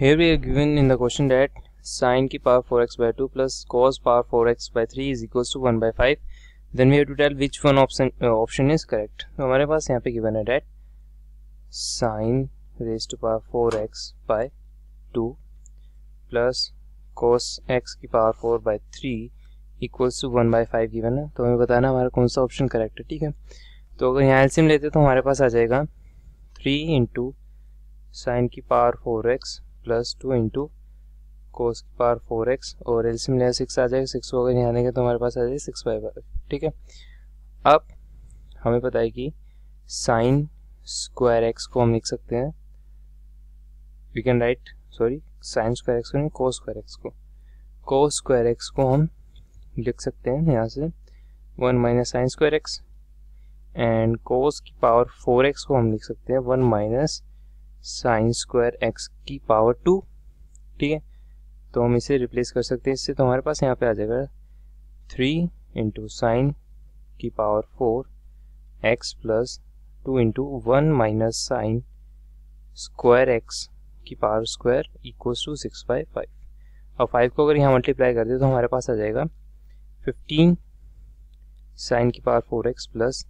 Here we are given in the question that sine ki power 4x by 2 plus cos power 4x by 3 is equals to 1 by 5. Then we have to tell which one option uh, option is correct. तो हमारे पास यहाँ पे given है that sine raised to power 4x by 2 plus cos x की power 4 by 3 equals to 1 by 5 given है तो हमें बताना हमारा कौन सा ऑप्शन करेक्ट है ठीक है तो अगर यहाँ एल्सियम लेते तो हमारे पास आ जाएगा 3 इंटू साइन की power 4x plus two into cos की पावर फोर एक्स और एल सी मिला सिक्स आ जाएगा सिक्स को अगर यहाँ देंगे तो हमारे पास आ जाएगा सिक्स बाई बार ठीक है अब हमें पता है कि साइन स्क्वायर एक्स को हम लिख सकते हैं we can write sorry sine square x को नहीं कोस स्क्वायर एक्स को कोस स्क्वायर एक्स को हम लिख सकते हैं यहाँ से one minus sine square x and cos की पावर फोर एक्स को हम लिख सकते हैं one minus sine square x की पावर टू ठीक है तो हम इसे रिप्लेस कर सकते हैं इससे तो हमारे पास यहाँ पे आ जाएगा थ्री इंटू साइन की power four x plus two into one minus sine square x की power square equal to six by five और फाइव को अगर यहाँ मल्टीप्लाई कर दे तो हमारे पास आ जाएगा फिफ्टीन साइन की power four x plus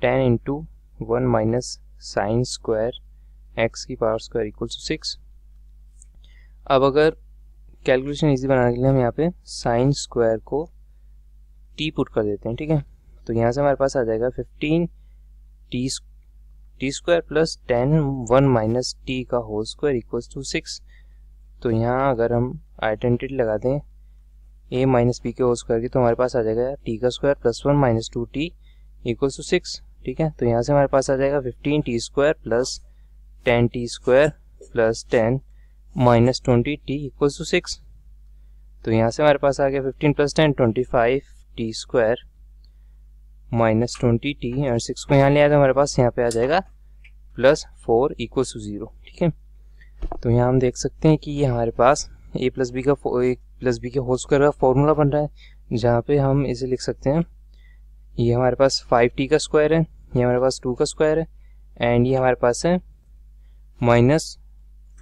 ten into one minus sine square x की power square equal to six अब अगर कैलकुलेशन इजी बनाने के लिए हम यहाँ पे साइन स्क्वायर को टी पुट कर देते हैं ठीक है तो यहाँ से हमारे पास आ जाएगा fifteen t t square plus ten one minus t का whole square equal to six तो यहाँ अगर हम आइडेंटिटी लगा दें ए माइनस बी के होल स्क्वायर की तो हमारे पास आ जाएगा टी का square plus one minus two t equal to six ठीक है तो यहाँ से हमारे पास आ जाएगा fifteen t square plus ten t square plus ten minus twenty T equal to six तो यहाँ से हमारे पास आ गया fifteen plus ten twenty five t square minus twenty t और सिक्स को यहाँ ले आया तो हमारे पास यहाँ पे आ जाएगा plus four equal to zero ठीक है तो यहाँ हम देख सकते हैं कि ये हमारे पास ए प्लस बी का ए प्लस बी के होल स्क्वायर का फॉर्मूला बन रहा है जहाँ पे हम इसे लिख सकते हैं ये हमारे पास फाइव टी का स्क्वायर है ये हमारे पास टू का स्क्वायर है एंड ये हमारे पास है minus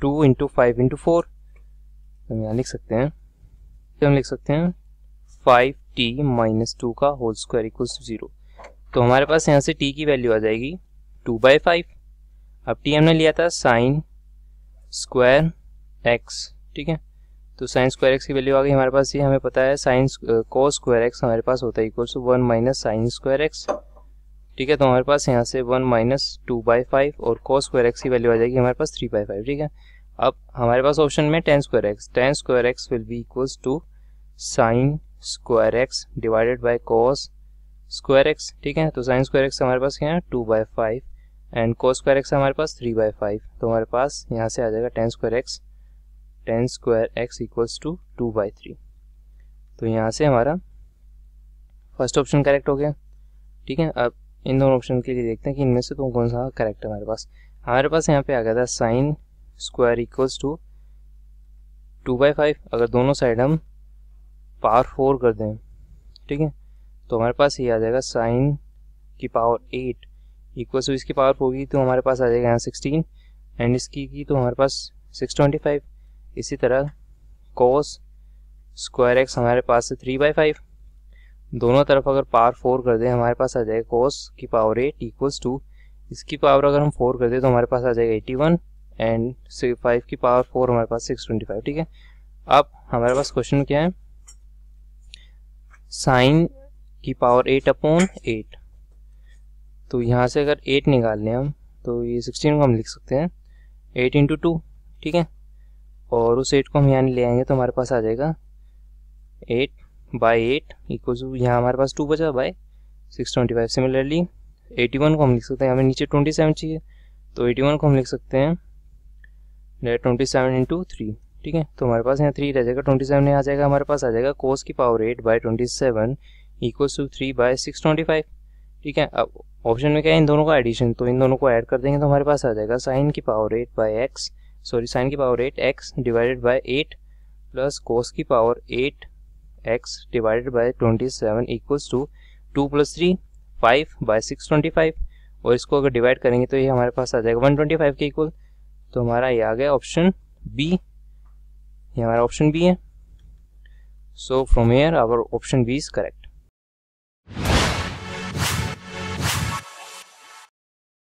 two into five into four तो हम यहाँ लिख सकते हैं तो हम लिख सकते हैं फाइव टी माइनस टू का whole square equal to zero तो हमारे पास यहाँ से टी की वैल्यू आ जाएगी टू बाई फाइव अब टी हमने लिया था साइन स्क्वायर एक्स ठीक है तो साइन स्क्वायर एक्स की वैल्यू आ गई हमारे पास ये हमें पता है साइन कॉस स्क्वायर एक्स हमारे पास होता है equal to one minus sine square x ठीक है तो हमारे पास यहाँ से one minus two by five और कॉस स्क्वायर एक्स की वैल्यू आ जाएगी हमारे पास थ्री बाई फाइव ठीक है अब हमारे पास ऑप्शन में tan square x tan square x will be equals to sine square x divided by cos square x ठीक है तो साइन स्क्वायर एक्स हमारे पास क्या है two by five and cos square x हमारे पास थ्री बाई फाइव तो हमारे पास यहाँ से आ जाएगा tan square x tan square x equals to two by three तो यहाँ से हमारा फर्स्ट ऑप्शन करेक्ट हो गया ठीक है अब इन दोनों ऑप्शन के लिए देखते हैं कि इनमें से तो कौन सा करेक्ट है हमारे पास हमारे पास यहाँ पे आ गया था sine square equals to two by five अगर दोनों साइड हम पावर फोर कर दें ठीक है तो हमारे पास ये आ जाएगा साइन की पावर एट इक्वल्स टू इसकी पावर होगी तो हमारे पास आ जाएगा यहाँ सिक्सटीन एंड इसकी की तो हमारे पास सिक्स ट्वेंटी फाइव इसी तरह कॉस स्क्वायर एक्स हमारे पास थ्री बाई फाइव दोनों तरफ अगर पावर फोर कर दें हमारे पास आ जाएगा कोस की पावर एट इक्वल्स टू इसकी पावर अगर हम फोर कर दें तो हमारे पास आ जाएगा एटी वन एंड फाइव की पावर फोर हमारे पास सिक्स ट्वेंटी फाइव ठीक है अब हमारे पास क्वेश्चन क्या है साइन की पावर एट अपॉन एट तो यहाँ से अगर एट निकाल लें हम तो ये सिक्सटीन को हम लिख सकते हैं एट इंटू टू ठीक है और उस एट को हम यहाँ ले आएंगे तो हमारे पास आ जाएगा eight by eight equal to यहाँ हमारे पास टू बचा by six twenty five similarly eighty one को हम लिख सकते हैं हमें नीचे ट्वेंटी सेवन चाहिए तो एटी वन को हम लिख सकते हैं डेट ट्वेंटी सेवन इंटू थ्री ठीक है तो हमारे पास यहाँ थ्री रह जाएगा ट्वेंटी सेवन आ जाएगा हमारे पास आ जाएगा कोस की power eight by twenty seven equal to three by six twenty five ठीक है अब ऑप्शन में क्या है इन दोनों का एडिशन तो इन दोनों को ऐड कर देंगे तो हमारे पास आ जाएगा साइन की power eight by x sorry sine की power eight x divided by eight plus cos की power eight x divided by 27 equals to two plus three five by six और इसको अगर डिवाइड करेंगे तो ये हमारे पास आ जाएगा 125 के इक्वल तो हमारा ये आ गया ऑप्शन बी ये हमारा ऑप्शन बी है so from here our option b is correct